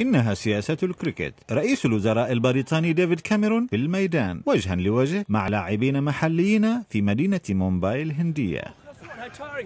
إنها سياسة الكريكت رئيس الوزراء البريطاني ديفيد كاميرون في الميدان وجها لوجه مع لاعبين محليين في مدينة مومباي الهندية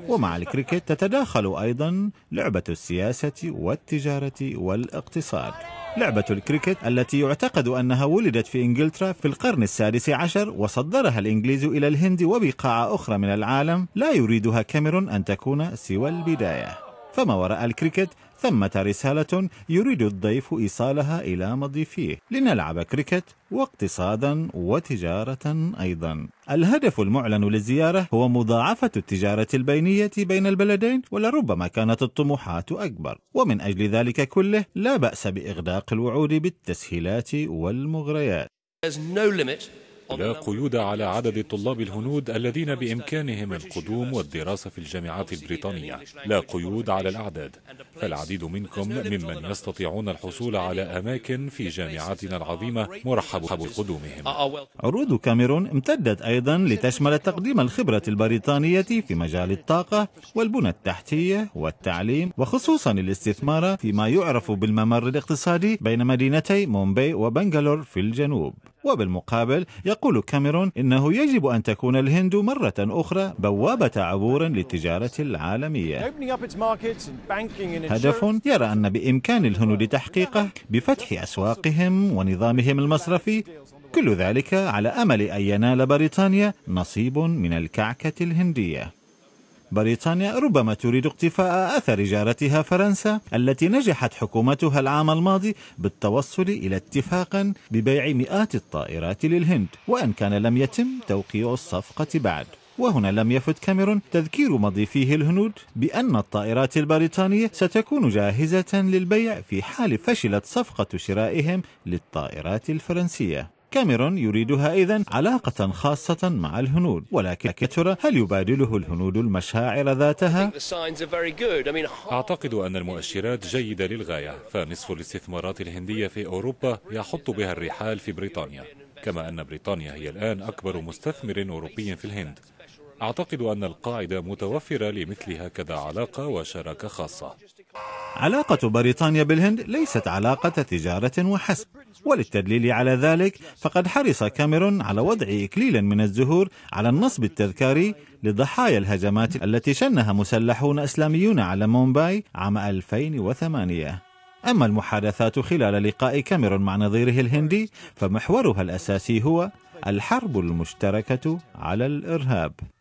ومع الكريكت تتداخل أيضا لعبة السياسة والتجارة والاقتصاد لعبة الكريكت التي يعتقد أنها ولدت في إنجلترا في القرن السادس عشر وصدرها الإنجليز إلى الهند وبقاع أخرى من العالم لا يريدها كاميرون أن تكون سوى البداية فما وراء الكريكت ثمة رسالة يريد الضيف إيصالها إلى مضيفيه لنلعب كريكت واقتصادا وتجارة أيضا الهدف المعلن للزيارة هو مضاعفة التجارة البينية بين البلدين ولربما كانت الطموحات أكبر ومن أجل ذلك كله لا بأس بإغداق الوعود بالتسهيلات والمغريات There's no limit لا قيود على عدد طلاب الهنود الذين بإمكانهم القدوم والدراسة في الجامعات البريطانية لا قيود على الأعداد فالعديد منكم ممن يستطيعون الحصول على أماكن في جامعاتنا العظيمة مرحب بقدومهم عروض كاميرون امتدت أيضا لتشمل تقديم الخبرة البريطانية في مجال الطاقة والبنى التحتية والتعليم وخصوصا الاستثمار فيما يعرف بالممر الاقتصادي بين مدينتي مومبي وبنغالور في الجنوب وبالمقابل يقول كاميرون إنه يجب أن تكون الهند مرة أخرى بوابة عبور للتجارة العالمية هدف يرى أن بإمكان الهنود تحقيقه بفتح أسواقهم ونظامهم المصرفي كل ذلك على أمل أن ينال بريطانيا نصيب من الكعكة الهندية بريطانيا ربما تريد اقتفاء أثر جارتها فرنسا التي نجحت حكومتها العام الماضي بالتوصل إلى اتفاق ببيع مئات الطائرات للهند وإن كان لم يتم توقيع الصفقة بعد وهنا لم يفد كاميرون تذكير مضيفيه الهنود بأن الطائرات البريطانية ستكون جاهزة للبيع في حال فشلت صفقة شرائهم للطائرات الفرنسية كاميرون يريدها إذا علاقة خاصة مع الهنود ولكن كتر هل يبادله الهنود المشاعر ذاتها؟ أعتقد أن المؤشرات جيدة للغاية فنصف الاستثمارات الهندية في أوروبا يحط بها الرحال في بريطانيا كما أن بريطانيا هي الآن أكبر مستثمر أوروبي في الهند أعتقد أن القاعدة متوفرة لمثل هكذا علاقة وشراكة خاصة علاقة بريطانيا بالهند ليست علاقة تجارة وحسب وللتدليل على ذلك فقد حرص كاميرون على وضع إكليل من الزهور على النصب التذكاري لضحايا الهجمات التي شنها مسلحون إسلاميون على مومباي عام 2008 أما المحادثات خلال لقاء كاميرون مع نظيره الهندي فمحورها الأساسي هو الحرب المشتركة على الإرهاب